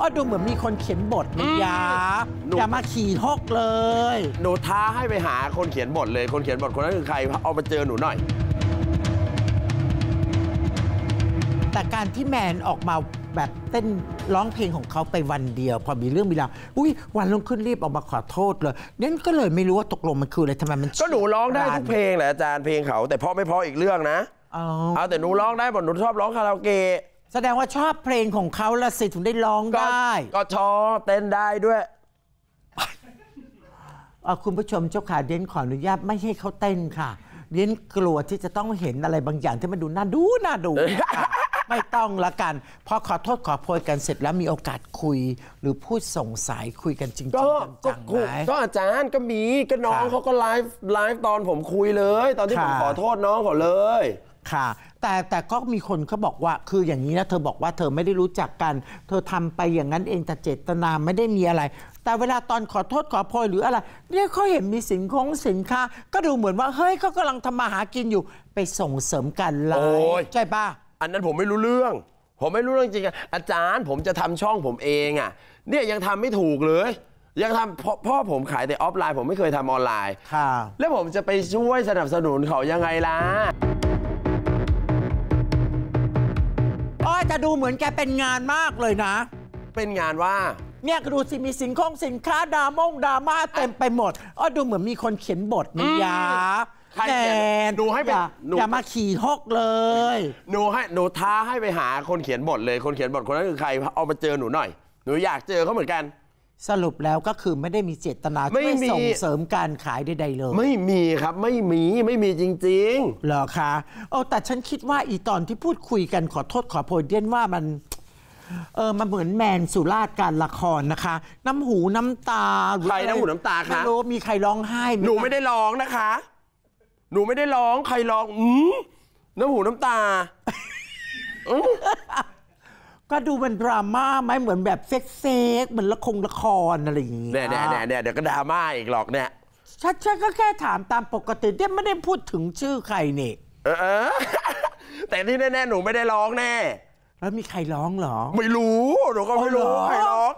ก็ดูเหมือนมีคนเขียนบทนี่ยาอย่ามาขี่ฮกเลยหนูท้าให้ไปหาคนเขียนบทเลย คนเขียนบทคนนั้นคือใคร เอามาเจอหนูหน่อย แต่การที่แมนออกมาแบบเต้นร้องเพลงของเขาไปวันเดียวพอมีเรื่องมีราวอุ้ยวันลงขึ้นรีบออกมาขอโทษเลยนั่นก็เลยไม่รู้ว่าตกลงมันคืออะไรทำไมมันก็หนูร้องได้ทุกเพลงแหละอาจารย์เพลงเขาแต่เพอาะไม่เพอาะอีกเรื่องนะเอาแต่หนูร้องได้หมดหนูชอบร้องคาราโอเกะแสดงว่าชอบเพลงของเขาละสิถึงได้ร้องได้ ก็ชอบเต้นได้ด้วยคุณผู้ชมเจ้าขาเดนขออนุญาตไม่ให้เขาเต้นค่ะ เดนกลัวที่จะต้องเห็นอะไรบางอย่างที่มันดูน่าดูน่าดู ไม่ต้องละกัน พอขอโทษขอโพยกันเสร็จแล้วมีโอกาสคุย หรือพูดส่งสายคุยกันจริงงก็จังไหมก็อาจารย์ก็มีก็น้องเขาก็ไลฟ์ไลฟ์ตอนผมคุยเลย ตอนที่ผมขอโทษน้องเขาเลยค่ะ แต่แต่ก็มีคนเขาบอกว่าคืออย่างนี้นะเธอบอกว่าเธอไม่ได้รู้จักกัน เธอทำไปอย่างนั้นเองแต่เจตนาไม่ได้มีอะไร แต่เวลาตอนขอโทษขอโพยหรืออะไรเนี่ยเขาเห็นมีสินคงสินค้าก็ดูเหมือนว่าเฮ้ยเขากำลังทำมาหากินอยู่ไปส่งเสริมการไลยใช่ปะอันนั้นผมไม่รู้เรื่อง ผมไม่รู้เรื่องจริงอาจารย์ผมจะทำช่องผมเองอ่ะ เนี่ยยังทำไม่ถูกเลย ยังทำพ่อพ่อผมขายแต่ออฟไลน์ผมไม่เคยทำออนไลน์ค่ะ แล้วผมจะไปช่วยสนับสนุนเขายังไงล่ะแต่ดูเหมือนแกเป็นงานมากเลยนะ เป็นงานว่าเนี่ยดูสิมีสินค้งสินค้าดามงดราม่าเต็มไปหมดอ๋อดูเหมือนมีคนเขียนบทน่ยาแนเนหนูให้แปบนอย่ามาขี่ฮกเลย หนูให้หนูท้าให้ไปหาคนเขียนบทเลย คนเขียนบทคนนั้นคือใคร เอามาเจอหนูหน่อย หนูอยากเจอเขาเหมือนกันสรุปแล้วก็คือไม่ได้มีเจตนา่ช่วยส่งเสริมการขายใดๆเลย ไม่มีครับ ไม่มีไม่มีจริงเหรอคะโอ้แต่ฉันคิดว่าอีตอนที่พูดคุยกันขอโทษขอโพยเดียนว่ามัน เออมันเหมือนแมนสุราษการละครนะคะ น้ำหูน้ำตาใครน้ำหูน้ำตาคะไม่รู้มีใครร้องไห้ไหมหนูไม่ได้ร้องนะคะ หนูไม่ได้ร้องใครร้องอืมน้ำหูน้ำตาอืก็ดูเป็นดราม่าไหมเหมือนแบบเซ็กเซ็กเหมือนละครละครอะไรอย่างเงี้ยเนี่ยเนี่ยเนี่ยเดี๋ยวก็ดราม่าอีกหรอกเนี่ยฉันฉันก็แค่ถามตามปกติเนี่ยไม่ได้พูดถึงชื่อใครนี่ เออแต่ที่แน่ๆ หนูไม่ได้ร้องแน่แล้วมีใครร้องเหรอ ไม่รู้ หนูก็ไม่รู้ใครร้อง